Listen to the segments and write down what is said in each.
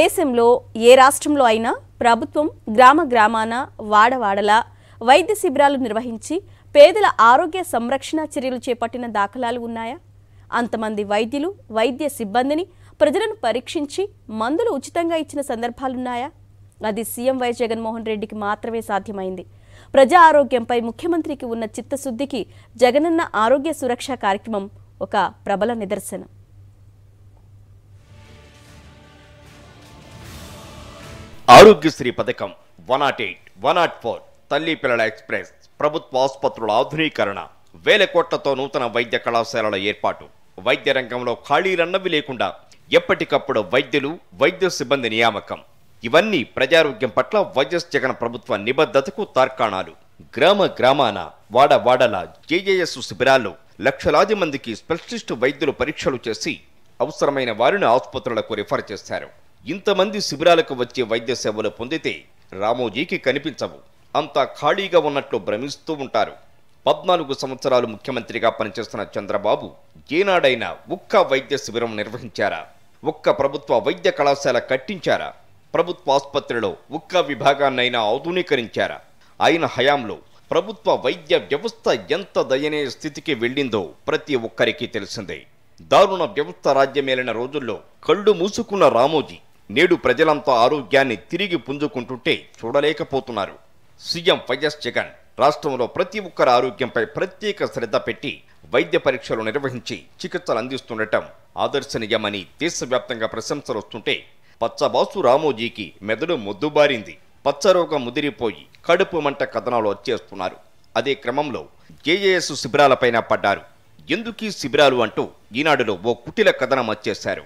దేశంలో ఏ రాష్ట్రంలో అయినా ప్రభుత్వం గ్రామ గ్రామాన వాడవాడల వైద్య శిబిరాలు నిర్వహించి పేదల ఆరోగ్య సంరక్షణ చర్యలు చేపట్టిన దాఖలాలు ఉన్నాయా అంతమంది వైద్యులు వైద్య సిబ్బందిని ప్రజలను పరీక్షించి మందులు ఉచితంగా ఇచ్చిన సందర్భాలున్నాయా అది సీఎం వైఎస్ జగన్మోహన్ రెడ్డికి మాత్రమే సాధ్యమైంది ప్రజా ఆరోగ్యంపై ముఖ్యమంత్రికి ఉన్న చిత్తశుద్ధికి జగనన్న ఆరోగ్య సురక్ష కార్యక్రమం ఒక ప్రబల నిదర్శనం ఆరోగ్యశ్రీ పథకం one nought eight one nought four తల్లి పిల్లల ఎక్స్ప్రెస్ ప్రభుత్వ ఆసుపత్రుల ఆధునీకరణ వేల కోట్లతో నూతన వైద్య కళాశాలల ఏర్పాటు వైద్య రంగంలో ఖాళీలన్నవి లేకుండా ఎప్పటికప్పుడు వైద్యులు వైద్య సిబ్బంది నియామకం ఇవన్నీ ప్రజారోగ్యం పట్ల వైఎస్ జగన్ ప్రభుత్వ నిబద్ధతకు తార్కాణాలు గ్రామ గ్రామాన వాడ వాడల జేజేఎస్ శిబిరాల్లో లక్షలాది మందికి స్పెషలిస్ట్ వైద్యులు పరీక్షలు చేసి అవసరమైన వారిని ఆసుపత్రులకు రిఫర్ చేశారు ఇంతమంది శిబిరాలకు వచ్చే వైద్య సేవలు పొందితే రామోజీకి కనిపించవు అంతా ఖాళీగా ఉన్నట్లు భ్రమిస్తూ ఉంటారు పద్నాలుగు సంవత్సరాలు ముఖ్యమంత్రిగా పనిచేస్తున్న చంద్రబాబు ఏనాడైనా ఒక్క వైద్య శిబిరం నిర్వహించారా ఒక్క ప్రభుత్వ వైద్య కళాశాల కట్టించారా ప్రభుత్వ ఆసుపత్రిలో ఒక్క విభాగాన్నైనా ఆధునీకరించారా ఆయన హయాంలో ప్రభుత్వ వైద్య వ్యవస్థ ఎంత దయనీయ స్థితికి వెళ్ళిందో ప్రతి ఒక్కరికి తెలిసిందే దారుణ వ్యవస్థ రాజ్యమేలిన రోజుల్లో కళ్ళు మూసుకున్న రామోజీ నేడు ప్రజలంతా ఆరోగ్యాన్ని తిరిగి పుంజుకుంటుంటే చూడలేకపోతున్నారు సీఎం వైఎస్ జగన్ రాష్ట్రంలో ప్రతి ఒక్కరి ఆరోగ్యంపై ప్రత్యేక శ్రద్ధ పెట్టి వైద్య పరీక్షలు నిర్వహించి చికిత్సలు అందిస్తుండటం ఆదర్శనీయమని దేశవ్యాప్తంగా ప్రశంసలు వస్తుంటే పచ్చబాసు రామోజీకి మెదడు మొద్దుబారింది పచ్చరోగం ముదిరిపోయి కడుపు మంట కథనాలు వచ్చేస్తున్నారు అదే క్రమంలో జేఏఎస్ శిబిరాలపైన పడ్డారు ఎందుకీ శిబిరాలు అంటూ ఈనాడులో ఓ కుటిల కథనం వచ్చేశారు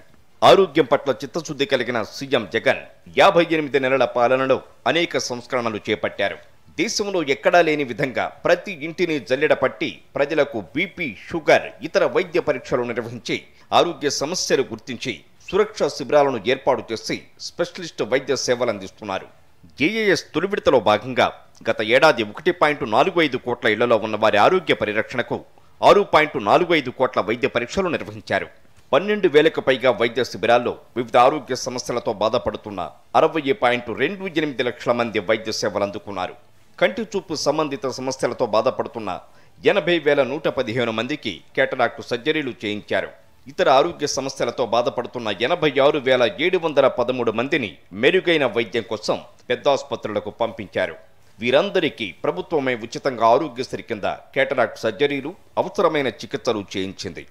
ఆరోగ్యం పట్ల చిత్తశుద్ధి కలిగిన సీఎం జగన్ యాభై ఎనిమిది నెలల పాలనలో అనేక సంస్కరణలు చేపట్టారు దేశంలో ఎక్కడా లేని విధంగా ప్రతి ఇంటిని జల్లెడ పట్టి ప్రజలకు బీపీ షుగర్ ఇతర వైద్య పరీక్షలు నిర్వహించి ఆరోగ్య సమస్యలు గుర్తించి సురక్షా శిబిరాలను ఏర్పాటు చేసి స్పెషలిస్ట్ వైద్య సేవలు అందిస్తున్నారు జేఏఎస్ తొలివిడతలో భాగంగా గత ఏడాది ఒకటి పాయింట్ నాలుగు ఐదు కోట్ల ఇళ్లలో ఉన్న వారి ఆరోగ్య పరిరక్షణకు ఆరు పాయింట్ నాలుగు ఐదు కోట్ల వైద్య పరీక్షలు నిర్వహించారు పన్నెండు వేలకు పైగా వైద్య శిబిరాల్లో వివిధ ఆరోగ్య సమస్యలతో బాధపడుతున్న అరవై పాయింట్ రెండు ఎనిమిది లక్షల మంది వైద్య సేవలు అందుకున్నారు కంటి చూపు సంబంధిత సమస్యలతో బాధపడుతున్న ఎనభై వేల నూట పదిహేను మందికి కేటరాక్టు సర్జరీలు చేయించారు ఇతర ఆరోగ్య సమస్యలతో బాధపడుతున్న ఎనభై ఆరు వేల ఏడు వందల పదమూడు మందిని మెరుగైన వైద్యం కోసం పెద్ద ఆసుపత్రులకు పంపించారు వీరందరికీ ప్రభుత్వమే ఉచితంగా ఆరోగ్యశ్రీ కింద కేటరాక్ట్ సర్జరీలు అవసరమైన చికిత్సలు చేయించింది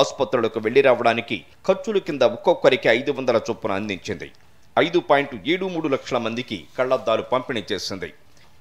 ఆసుపత్రులకు వెళ్లి రావడానికి ఖర్చుల కింద ఒక్కొక్కరికి ఐదు వందల చొప్పున అందించింది ఐదు పాయింట్ ఏడు మూడు లక్షల మందికి కళ్లద్దాలు పంపిణీ చేసింది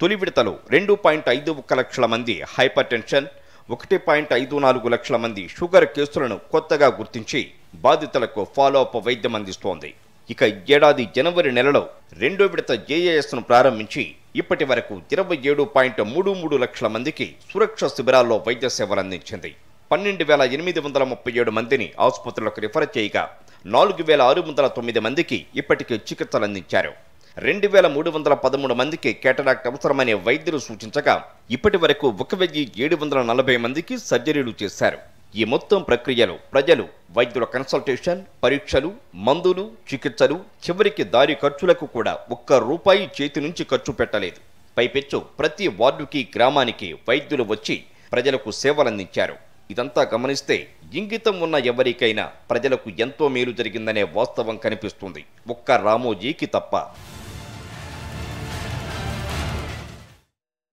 తొలి విడతలో రెండు పాయింట్ ఐదు ఒక్క లక్షల మంది హైపర్ టెన్షన్ ఒకటి పాయింట్ ఐదు నాలుగు లక్షల మంది షుగర్ కేసులను కొత్తగా గుర్తించి బాధితులకు ఫాలోఅప్ వైద్యం అందిస్తోంది ఇక ఏడాది జనవరి నెలలో రెండో విడత జేఏఎస్ను ప్రారంభించి ఇప్పటి వరకు ఇరవై ఏడు పాయింట్ మూడు మూడు లక్షల మందికి సురక్ష శిబిరాల్లో వైద్య సేవలు అందించింది పన్నెండు వేల ఎనిమిది వందల ముప్పై ఏడు మందిని ఆసుపత్రులకు రిఫర్ చేయగా నాలుగు వేల ఆరు వందల తొమ్మిది మందికి ఇప్పటికే చికిత్సలు అందించారు రెండు వేల మూడు వందల పదమూడు మందికి కేటరాక్ట్ అవసరమనే వైద్యులు సూచించగా ఇప్పటి వరకు ఒక వెయ్యి ఏడు వందల నలభై మందికి సర్జరీలు చేశారు ఈ మొత్తం ప్రక్రియలో ప్రజలు వైద్యుల కన్సల్టేషన్ పరీక్షలు మందులు చికిత్సలు చివరికి దారి ఖర్చులకు కూడా ఒక్క రూపాయి చేతి నుంచి ఖర్చు పెట్టలేదు పైపెచ్చు ప్రతి వార్డుకి గ్రామానికి వైద్యులు వచ్చి ప్రజలకు సేవలందించారు ఇదంతా గమనిస్తే ఇంగితం ఉన్న ఎవరికైనా ప్రజలకు ఎంతో మేలు జరిగిందనే వాస్తవం కనిపిస్తుంది ఒక్క రామోజీకి తప్ప